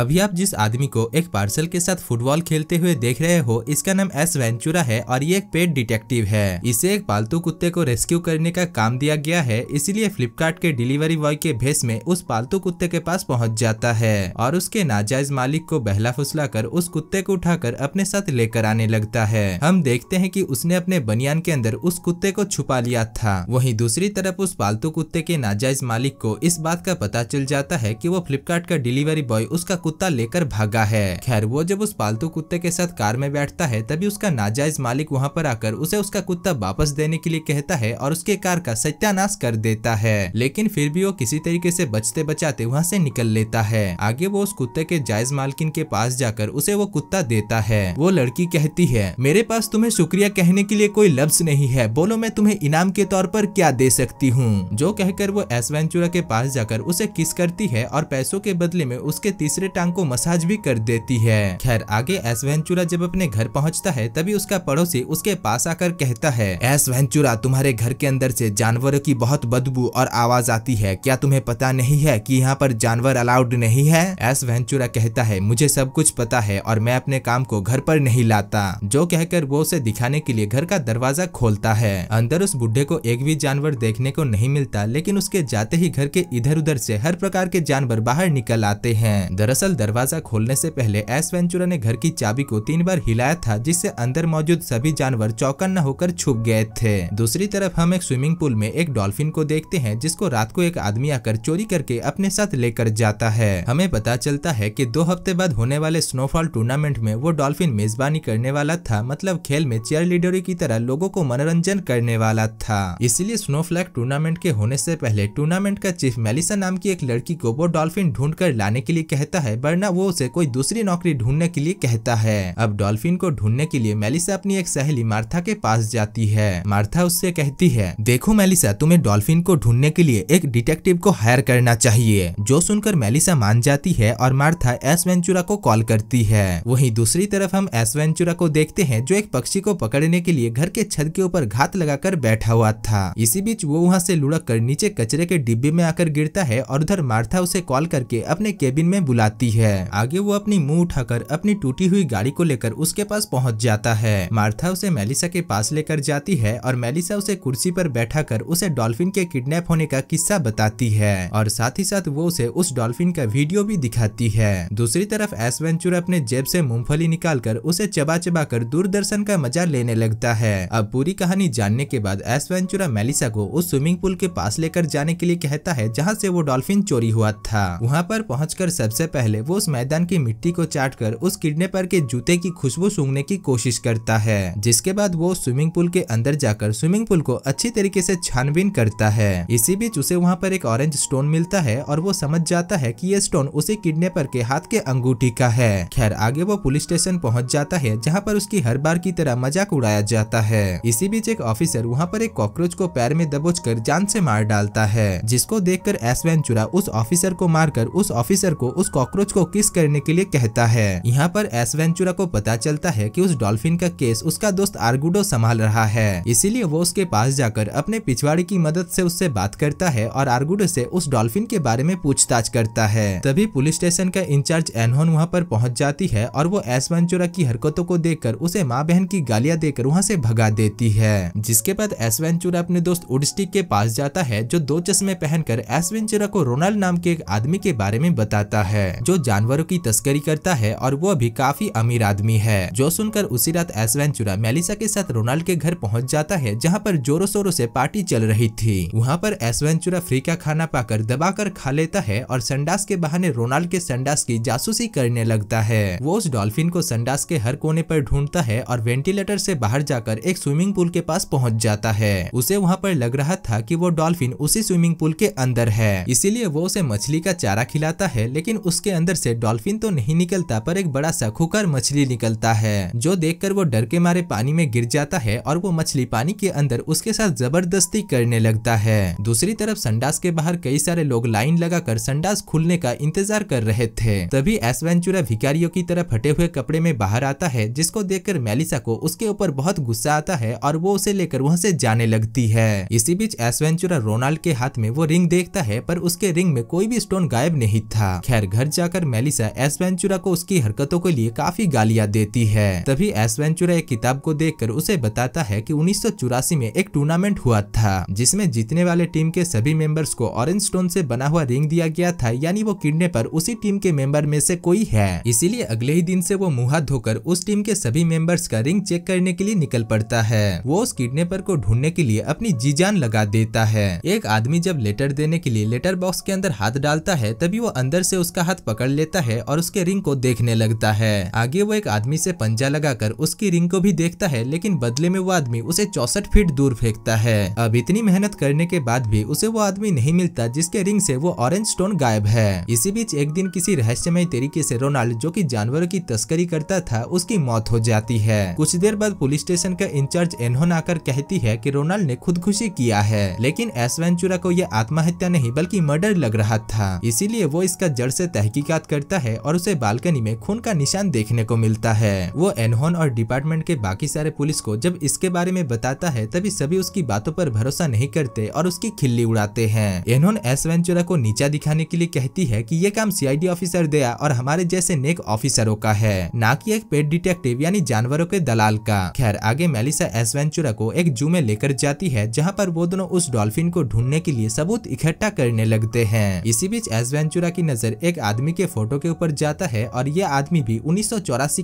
अभी आप जिस आदमी को एक पार्सल के साथ फुटबॉल खेलते हुए देख रहे हो इसका नाम एस वेंचुरा है और ये एक पेट डिटेक्टिव है इसे एक पालतू कुत्ते को रेस्क्यू करने का काम दिया गया है इसीलिए फ्लिपकार्ट के डिलीवरी बॉय के भेस में उस पालतू कुत्ते के पास पहुंच जाता है और उसके नाजायज मालिक को बहला फुसला कर उस कुत्ते को उठा अपने साथ लेकर आने लगता है हम देखते है की उसने अपने बनियान के अंदर उस कुत्ते को छुपा लिया था वही दूसरी तरफ उस पालतू कुत्ते के नाजायज मालिक को इस बात का पता चल जाता है की वो फ्लिपकार्ट का डिलीवरी बॉय उसका कुत्ता लेकर भागा है खैर वो जब उस पालतू कुत्ते के साथ कार में बैठता है तभी उसका नाजायज मालिक वहाँ पर आकर उसे उसका कुत्ता वापस देने के लिए कहता है और उसके कार का सत्यानाश कर देता है लेकिन फिर भी वो किसी तरीके से बचते बचाते वहाँ से निकल लेता है आगे वो उस कुत्ते के जायज मालकिन के पास जाकर उसे वो कुत्ता देता है वो लड़की कहती है मेरे पास तुम्हें शुक्रिया कहने के लिए कोई लफ्ज नहीं है बोलो मैं तुम्हें इनाम के तौर पर क्या दे सकती हूँ जो कहकर वो एस वेंचुरा के पास जाकर उसे किस करती है और पैसों के बदले में उसके तीसरे टांग को मसाज भी कर देती है खैर आगे एस वेंचुरा जब अपने घर पहुंचता है तभी उसका पड़ोसी उसके पास आकर कहता है एस वेंचुरा तुम्हारे घर के अंदर से जानवरों की बहुत बदबू और आवाज आती है क्या तुम्हें पता नहीं है कि यहाँ पर जानवर अलाउड नहीं है एस वेंचुरा कहता है मुझे सब कुछ पता है और मैं अपने काम को घर पर नहीं लाता जो कहकर वो उसे दिखाने के लिए घर का दरवाजा खोलता है अंदर उस बुढ़े को एक भी जानवर देखने को नहीं मिलता लेकिन उसके जाते ही घर के इधर उधर से हर प्रकार के जानवर बाहर निकल आते हैं दरअसल दरअसल दरवाजा खोलने से पहले एस वेंचुरा ने घर की चाबी को तीन बार हिलाया था जिससे अंदर मौजूद सभी जानवर चौकन्न होकर छुप गए थे दूसरी तरफ हम एक स्विमिंग पूल में एक डॉल्फिन को देखते हैं जिसको रात को एक आदमी आकर चोरी करके अपने साथ लेकर जाता है हमें पता चलता है की दो हफ्ते बाद होने वाले स्नोफॉल टूर्नामेंट में वो डॉल्फिन मेजबानी करने वाला था मतलब खेल में चेयर लीडर की तरह लोगो को मनोरंजन करने वाला था इसीलिए स्नोफ्लैग टूर्नामेंट के होने ऐसी पहले टूर्नामेंट का चीफ मेलिसा नाम की एक लड़की को वो डॉल्फिन ढूंढ कर लाने के लिए कहता है है वरना वो उसे कोई दूसरी नौकरी ढूंढने के लिए कहता है अब डॉल्फिन को ढूंढने के लिए मेलिसा अपनी एक सहेली मार्था के पास जाती है मार्था उससे कहती है देखो मेलिसा तुम्हें डॉल्फिन को ढूंढने के लिए एक डिटेक्टिव को हायर करना चाहिए जो सुनकर मेलिसा मान जाती है और मार्था एस वेंचुरा को कॉल करती है वही दूसरी तरफ हम एस वेंचुरा को देखते हैं जो एक पक्षी को पकड़ने के लिए घर के छत के ऊपर घात लगाकर बैठा हुआ था इसी बीच वो वहाँ से लुढ़क कर नीचे कचरे के डिब्बे में आकर गिरता है और उधर मार्था उसे कॉल करके अपने केबिन में बुलाती जाती है आगे वो अपनी मुंह उठाकर अपनी टूटी हुई गाड़ी को लेकर उसके पास पहुंच जाता है मार्था उसे मेलिसा के पास लेकर जाती है और मेलिसा उसे कुर्सी पर बैठा कर उसे डॉल्फिन के किडनैप होने का किस्सा बताती है और साथ ही साथ वो उसे उस डॉल्फिन का वीडियो भी दिखाती है दूसरी तरफ एसवेंचुर अपने जेब से मूंगफली निकालकर उसे चबा चबा कर दूरदर्शन का मजा लेने लगता है अब पूरी कहानी जानने के बाद एसवेंचुरा मेलिसा को उस स्विमिंग पूल के पास लेकर जाने के लिए कहता है जहाँ से वो डॉल्फिन चोरी हुआ था वहाँ पर पहुँच सबसे पहले पहले वो उस मैदान की मिट्टी को चाट कर उस किडनेपर के जूते की खुशबू सूंघने की कोशिश करता है जिसके बाद वो स्विमिंग पूल के अंदर जाकर स्विमिंग पूल को अच्छी तरीके से छानबीन करता है इसी बीच उसे वहाँ पर एक ऑरेंज स्टोन मिलता है और वो समझ जाता है की ये स्टोन उसी किडनेपर के हाथ के अंगूठी का है खैर आगे वो पुलिस स्टेशन पहुँच जाता है जहाँ पर उसकी हर बार की तरह मजाक उड़ाया जाता है इसी बीच एक ऑफिसर वहाँ पर एक कॉकरोच को पैर में दबोच कर जान से मार डालता है जिसको देखकर एसवैन चुरा उस ऑफिसर को मारकर उस ऑफिसर को उस कॉकरोच कॉकरोच को किस करने के लिए कहता है यहाँ पर एसवेंचुरा को पता चलता है कि उस डॉल्फिन का केस उसका दोस्त आर्गुडो संभाल रहा है इसीलिए वो उसके पास जाकर अपने पिछवाड़ी की मदद से उससे बात करता है और आर्गुडो से उस डॉल्फिन के बारे में पूछताछ करता है तभी पुलिस स्टेशन का इंचार्ज एनहोन वहाँ पर पहुँच जाती है और वो एसवेंचुरा की हरकतों को देख उसे माँ बहन की गालियाँ देकर वहाँ से भगा देती है जिसके बाद एसवेंचुरा अपने दोस्त उडस्टिक के पास जाता है जो दो चश्मे पहनकर एसवेंचुरा को रोनाल्ड नाम के एक आदमी के बारे में बताता है जो जानवरों की तस्करी करता है और वो भी काफी अमीर आदमी है जो सुनकर उसी रात एसवेंचुरा मेलिसा के साथ रोनाल्ड के घर पहुंच जाता है जहां पर जोरों शोरों से पार्टी चल रही थी वहां पर एसवेंचुरा फ्री का खाना पाकर दबाकर खा लेता है और संडास के बहाने रोनाल्ड के संडास की जासूसी करने लगता है वो उस डॉल्फिन को संडास के हर कोने पर ढूंढता है और वेंटिलेटर से बाहर जाकर एक स्विमिंग पूल के पास पहुँच जाता है उसे वहाँ पर लग रहा था की वो डॉल्फिन उसी स्विमिंग पूल के अंदर है इसीलिए वो उसे मछली का चारा खिलाता है लेकिन उसके अंदर से डॉल्फिन तो नहीं निकलता पर एक बड़ा सा खुकर मछली निकलता है जो देखकर वो डर के मारे पानी में गिर जाता है और वो मछली पानी के अंदर उसके साथ जबरदस्ती करने लगता है दूसरी तरफ संडास के बाहर कई सारे लोग लाइन लगाकर संडास खुलने का इंतजार कर रहे थे तभी एसवेंचुरा भिकारियों की तरफ फटे हुए कपड़े में बाहर आता है जिसको देखकर मेलिसा को उसके ऊपर बहुत गुस्सा आता है और वो उसे लेकर वहाँ से जाने लगती है इसी बीच एसवेंचुरा रोनाल्ड के हाथ में वो रिंग देखता है पर उसके रिंग में कोई भी स्टोन गायब नहीं था खैर घर जा जाकर मेलिसा एसवेंचुरा को उसकी हरकतों के लिए काफी गालियां देती है तभी एसवेंचुरा एक किताब को देखकर उसे बताता है कि उन्नीस में एक टूर्नामेंट हुआ था जिसमें जीतने वाले टीम के सभी मेंबर्स को ऑरेंज स्टोन से बना हुआ रिंग दिया गया था यानी वो किडने पर उसी टीम के मेंबर में से कोई है इसीलिए अगले ही दिन से वो मुंह धोकर उस टीम के सभी मेंबर्स का रिंग चेक करने के लिए निकल पड़ता है वो उस किडनेपर को ढूंढने के लिए अपनी जी जान लगा देता है एक आदमी जब लेटर देने के लिए लेटर बॉक्स के अंदर हाथ डालता है तभी वो अंदर से उसका हाथ पकड़ लेता है और उसके रिंग को देखने लगता है आगे वो एक आदमी से पंजा लगाकर उसकी रिंग को भी देखता है लेकिन बदले में वो आदमी उसे चौसठ फीट दूर फेंकता है अब इतनी मेहनत करने के बाद भी उसे वो आदमी नहीं मिलता जिसके रिंग से वो ऑरेंज स्टोन गायब है इसी बीच एक दिन किसी रहस्यमय तरीके से रोनाल्ड जो की जानवरों की तस्करी करता था उसकी मौत हो जाती है कुछ देर बाद पुलिस स्टेशन का इंचार्ज एनहोन आकर कहती है की रोनाल्ड ने खुदकुशी किया है लेकिन एस वेंचुरा को यह आत्महत्या नहीं बल्कि मर्डर लग रहा था इसीलिए वो इसका जड़ से तहकी तहकीकात करता है और उसे बालकनी में खून का निशान देखने को मिलता है वो एनहोन और डिपार्टमेंट के बाकी सारे पुलिस को जब इसके बारे में बताता है तभी सभी उसकी बातों पर भरोसा नहीं करते और उसकी खिल्ली उड़ाते हैं एनहोन एस वेंचुरा को नीचा दिखाने के लिए कहती है की ये काम सी ऑफिसर दया और हमारे जैसे नेक ऑफिसरों का है न की एक पेट डिटेक्टिव यानी जानवरों के दलाल का खैर आगे मेलिसा एस वेंचुरा को एक जू में लेकर जाती है जहाँ पर वो दोनों उस डॉल्फिन को ढूंढने के लिए सबूत इकट्ठा करने लगते हैं इसी बीच एस वेंचुरा की नजर एक आदमी धोनी के फोटो के ऊपर जाता है और ये आदमी भी उन्नीस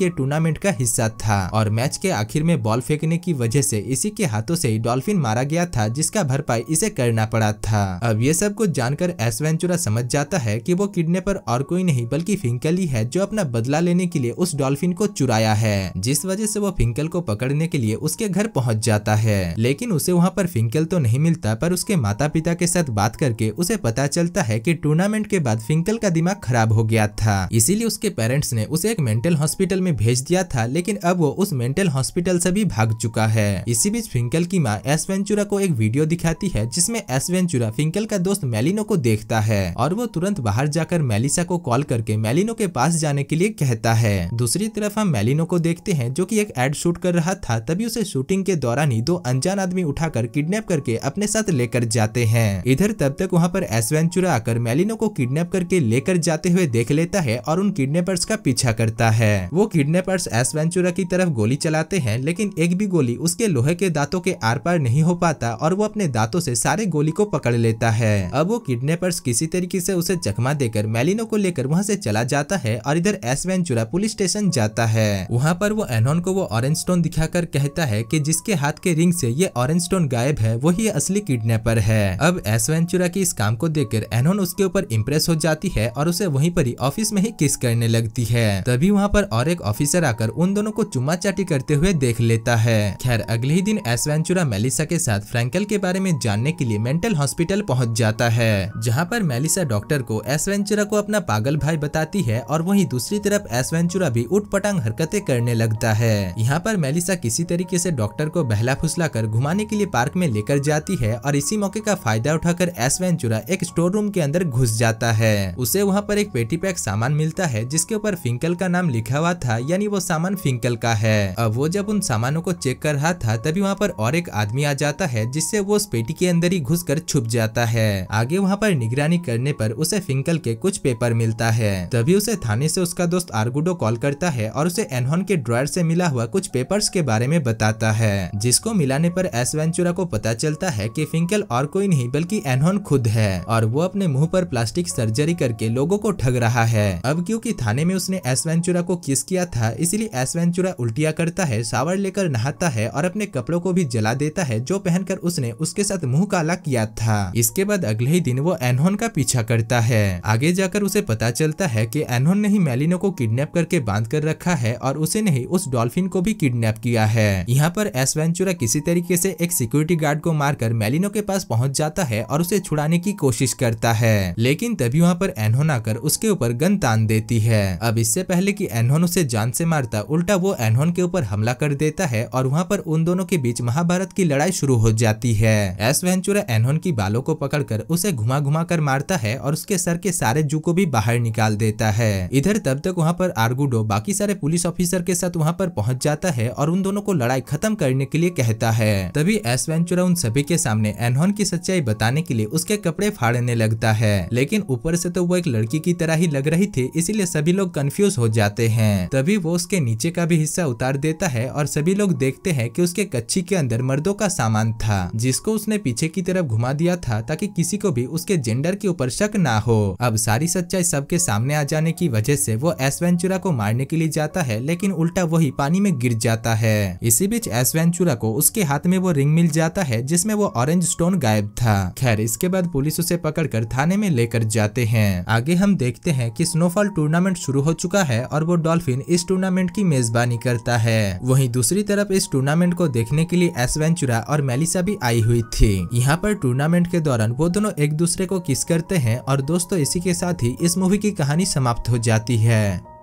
के टूर्नामेंट का हिस्सा था और मैच के आखिर में बॉल फेंकने की वजह से इसी के हाथों से डॉल्फिन मारा गया था जिसका भरपाई इसे करना पड़ा था अब ये सब कुछ जानकर एसवेंचुरा समझ जाता है कि वो किडनेपर और कोई नहीं बल्कि फिंकल ही है जो अपना बदला लेने के लिए उस डॉल्फिन को चुराया है जिस वजह से वो फिंकल को पकड़ने के लिए उसके घर पहुँच जाता है लेकिन उसे वहाँ पर फिंकल तो नहीं मिलता पर उसके माता पिता के साथ बात करके उसे पता चलता है कि टूर्नामेंट के बाद फिंकल का दिमाग खराब खराब हो गया था इसीलिए उसके पेरेंट्स ने उसे एक मेंटल हॉस्पिटल में भेज दिया था लेकिन अब वो उस मेंटल हॉस्पिटल से भी भाग चुका है इसी बीच फिंकल की माँ एस वेंचुरा को एक वीडियो दिखाती है जिसमे एस वेंचुरा फिंकल का दोस्त मेलिनो को देखता है और वो तुरंत बाहर जाकर मेलिसा को कॉल करके मेलिनो के पास जाने के लिए कहता है दूसरी तरफ हम मेलिनो को देखते हैं जो की एक एड शूट कर रहा था तभी उसे शूटिंग के दौरान ही दो अनजान आदमी उठाकर किडनैप करके अपने साथ लेकर जाते हैं इधर तब तक वहाँ पर एसवेंचुरा आकर मेलिनो को किडनैप करके लेकर जाते हुए देख लेता है और उन किडनेपर्स का पीछा करता है वो किडनेपर्स एस वेंचुरा की तरफ गोली चलाते हैं लेकिन एक भी गोली उसके लोहे के दांतों के आर पार नहीं हो पाता और वो अपने दांतों से सारे गोली को पकड़ लेता है अब वो किडनेपर्स किसी तरीके से उसे चकमा देकर मैलिनो को लेकर वहाँ से चला जाता है और इधर एस वेंचुरा पुलिस स्टेशन जाता है वहाँ पर वो एनोन को वो ऑरेंज स्टोन दिखाकर कहता है की जिसके हाथ के रिंग से ये ऑरेंज स्टोन गायब है वही असली किडनेपर है अब एस वेंचुरा की इस काम को देखकर एनोन उसके ऊपर इम्प्रेस हो जाती है और उसे वही वहीं पर ही ऑफिस में ही किस करने लगती है तभी वहाँ पर और एक ऑफिसर आकर उन दोनों को चुम्मा चाटी करते हुए देख लेता है खैर अगले ही दिन एसवेंचुरा मेलिसा के साथ फ्रेंकल के बारे में जानने के लिए मेंटल हॉस्पिटल पहुँच जाता है जहाँ पर मेलिसा डॉक्टर को एसवेंचुरा को अपना पागल भाई बताती है और वहीं दूसरी तरफ एसवेंचुरा भी उठ पटांग हरकते करने लगता है यहाँ पर मेलिसा किसी तरीके ऐसी डॉक्टर को बहला फुसला कर घुमाने के लिए पार्क में लेकर जाती है और इसी मौके का फायदा उठाकर एसवेंचुरा एक स्टोर रूम के अंदर घुस जाता है उसे वहाँ पर एक पेटी पैक सामान मिलता है जिसके ऊपर फिंकल का नाम लिखा हुआ था यानी वो सामान फिंकल का है अब वो जब उन सामानों को चेक कर रहा था तभी वहाँ पर और एक आदमी आ जाता है जिससे वो उस पेटी के अंदर ही घुस कर छुप जाता है आगे वहाँ पर निगरानी करने पर उसे फिंकल के कुछ पेपर मिलता है तभी उसे थाने से उसका दोस्त आर्गुडो कॉल करता है और उसे एनहोन के ड्रॉयर से मिला हुआ कुछ पेपर्स के बारे में बताता है जिसको मिलाने पर एस वेंचुरा को पता चलता है की फिंकल और कोई नहीं बल्कि एनहोन खुद है और वो अपने मुंह पर प्लास्टिक सर्जरी करके लोगों को ठग रहा है अब क्योंकि थाने में उसने एस वेंचुरा को किस किया था इसीलिए एस वेंचुरा उल्टिया करता है सावर लेकर नहाता है और अपने कपड़ों को भी जला देता है जो पहनकर उसने उसके साथ मुंह काला किया था इसके बाद अगले ही दिन वो एनहोन का पीछा करता है आगे जाकर उसे पता चलता है की एनहोन ने ही मेलिनो को किडनेप करके बांध कर रखा है और उसे नहीं उस डॉल्फिन को भी किडनेप किया है यहाँ पर एस वेंचुरा किसी तरीके से एक सिक्योरिटी गार्ड को मारकर मेलिनो के पास पहुंच जाता है और उसे छुड़ाने की कोशिश करता है लेकिन तभी वहाँ पर एनहोन आकर उस उसके ऊपर गन तान देती है अब इससे पहले कि एनहोन उसे जान से मारता उल्टा वो एनहोन के ऊपर हमला कर देता है और वहाँ पर उन दोनों के बीच महाभारत की लड़ाई शुरू हो जाती है एस वेंचुरा एनहोन की बालों को पकड़कर उसे घुमा घुमा कर मारता है और उसके सर के सारे जू को भी बाहर निकाल देता है इधर तब तक वहाँ पर आर्गुडो बाकी सारे पुलिस ऑफिसर के साथ वहाँ पर पहुँच जाता है और उन दोनों को लड़ाई खत्म करने के लिए कहता है तभी एस वेंचुरा उन सभी के सामने एनहोन की सच्चाई बताने के लिए उसके कपड़े फाड़ने लगता है लेकिन ऊपर से तो वो एक लड़की की तरह ही लग रही थी इसीलिए सभी लोग कंफ्यूज हो जाते हैं तभी वो उसके नीचे का भी हिस्सा उतार देता है और सभी लोग देखते हैं कि उसके कच्ची के अंदर मर्दों का सामान था जिसको उसने पीछे की तरफ घुमा दिया था ताकि किसी को भी उसके जेंडर के ऊपर शक ना हो अब सारी सच्चाई सबके सामने आ जाने की वजह से वो एसवेंचुरा को मारने के लिए जाता है लेकिन उल्टा वही पानी में गिर जाता है इसी बीच एसवेंचुरा को उसके हाथ में वो रिंग मिल जाता है जिसमे वो ऑरेंज स्टोन गायब था खैर इसके बाद पुलिस उसे पकड़ थाने में लेकर जाते हैं आगे हम देख देखते हैं कि स्नोफॉल टूर्नामेंट शुरू हो चुका है और वो डॉल्फिन इस टूर्नामेंट की मेजबानी करता है वहीं दूसरी तरफ इस टूर्नामेंट को देखने के लिए एसवेंचुरा और मेलिसा भी आई हुई थी यहाँ पर टूर्नामेंट के दौरान वो दोनों एक दूसरे को किस करते हैं और दोस्तों इसी के साथ ही इस मूवी की कहानी समाप्त हो जाती है